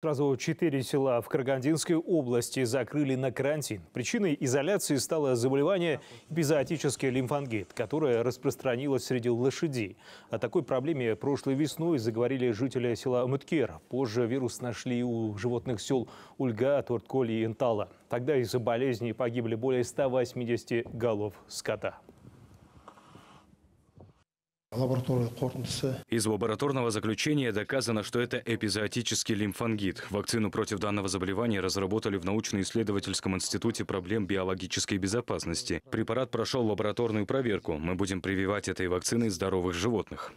Сразу четыре села в Карагандинской области закрыли на карантин. Причиной изоляции стало заболевание эпизоотический лимфангит, которое распространилось среди лошадей. О такой проблеме прошлой весной заговорили жители села Муткер. Позже вирус нашли у животных сел Ульга, Тортколи и Интала. Тогда из-за болезни погибли более 180 голов скота. Из лабораторного заключения доказано, что это эпизоотический лимфангит. Вакцину против данного заболевания разработали в научно-исследовательском институте проблем биологической безопасности. Препарат прошел лабораторную проверку. Мы будем прививать этой вакциной здоровых животных.